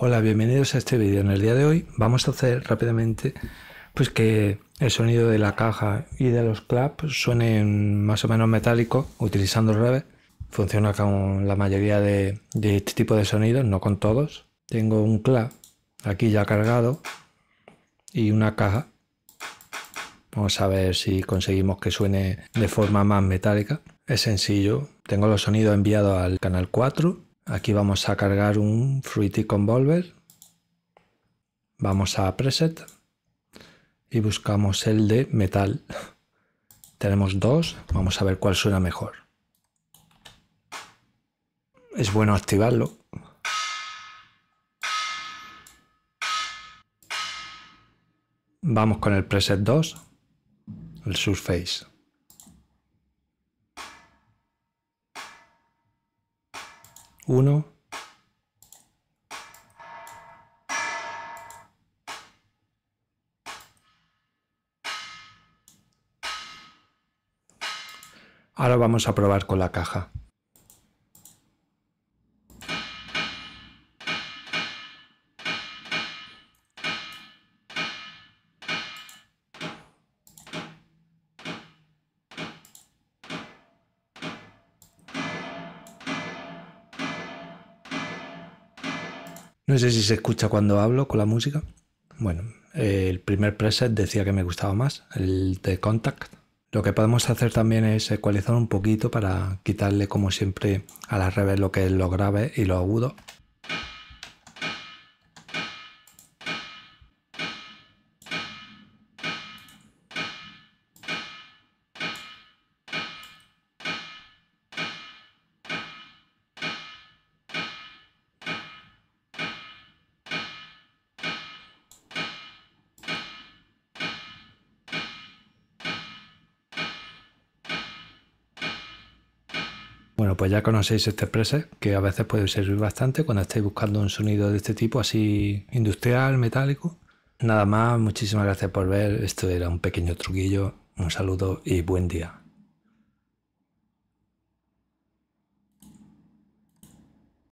Hola, bienvenidos a este vídeo. En el día de hoy vamos a hacer rápidamente pues que el sonido de la caja y de los claps suenen más o menos metálico utilizando el reverb. Funciona con la mayoría de, de este tipo de sonidos, no con todos. Tengo un clap aquí ya cargado y una caja. Vamos a ver si conseguimos que suene de forma más metálica. Es sencillo. Tengo los sonidos enviados al canal 4 Aquí vamos a cargar un Fruity Convolver. Vamos a Preset y buscamos el de metal. Tenemos dos, vamos a ver cuál suena mejor. Es bueno activarlo. Vamos con el preset 2, el Surface. 1. Ahora vamos a probar con la caja. No sé si se escucha cuando hablo con la música. Bueno, el primer preset decía que me gustaba más, el de Contact. Lo que podemos hacer también es ecualizar un poquito para quitarle, como siempre, a la revés lo que es lo grave y lo agudo. Bueno, pues ya conocéis este preset, que a veces puede servir bastante cuando estáis buscando un sonido de este tipo, así industrial, metálico. Nada más, muchísimas gracias por ver. Esto era un pequeño truquillo. Un saludo y buen día.